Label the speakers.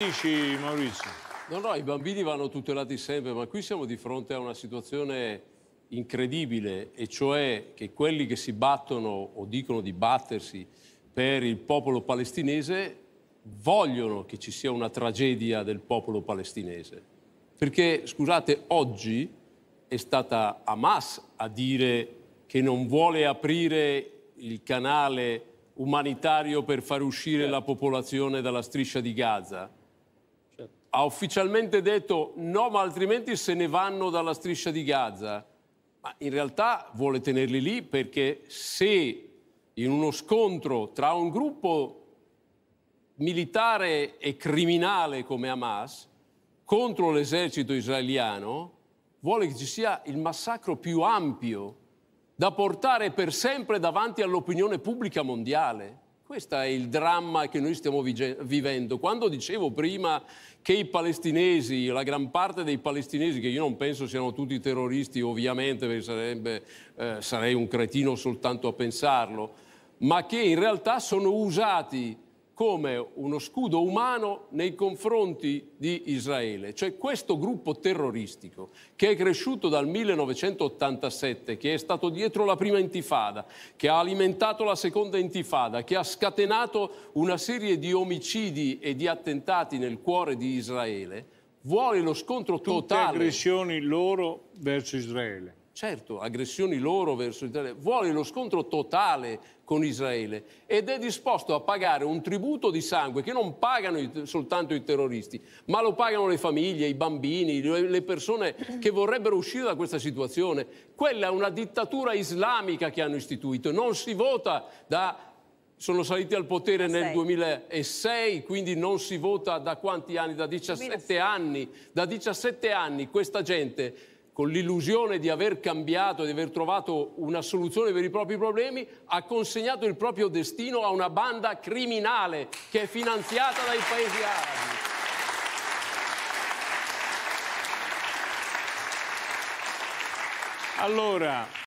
Speaker 1: Dici Maurizio? No, no, i bambini vanno tutelati sempre, ma qui siamo di fronte a una situazione incredibile, e cioè che quelli che si battono o dicono di battersi per il popolo palestinese vogliono che ci sia una tragedia del popolo palestinese. Perché, scusate, oggi è stata Hamas a dire che non vuole aprire il canale umanitario per far uscire la popolazione dalla striscia di Gaza ha ufficialmente detto no, ma altrimenti se ne vanno dalla striscia di Gaza. Ma in realtà vuole tenerli lì perché se in uno scontro tra un gruppo militare e criminale come Hamas contro l'esercito israeliano, vuole che ci sia il massacro più ampio da portare per sempre davanti all'opinione pubblica mondiale. Questo è il dramma che noi stiamo vivendo. Quando dicevo prima che i palestinesi, la gran parte dei palestinesi, che io non penso siano tutti terroristi ovviamente, perché sarebbe, eh, sarei un cretino soltanto a pensarlo, ma che in realtà sono usati come uno scudo umano nei confronti di Israele. Cioè questo gruppo terroristico che è cresciuto dal 1987, che è stato dietro la prima intifada, che ha alimentato la seconda intifada, che ha scatenato una serie di omicidi e di attentati nel cuore di Israele, vuole lo scontro Tutte totale. Tutte aggressioni loro verso Israele. Certo, aggressioni loro verso l'Italia, vuole lo scontro totale con Israele ed è disposto a pagare un tributo di sangue che non pagano i, soltanto i terroristi, ma lo pagano le famiglie, i bambini, le persone che vorrebbero uscire da questa situazione. Quella è una dittatura islamica che hanno istituito, non si vota da sono saliti al potere nel 2006, quindi non si vota da quanti anni? Da 17 anni. Da 17 anni questa gente con l'illusione di aver cambiato, di aver trovato una soluzione per i propri problemi, ha consegnato il proprio destino a una banda criminale che è finanziata dai paesi arabi. Allora,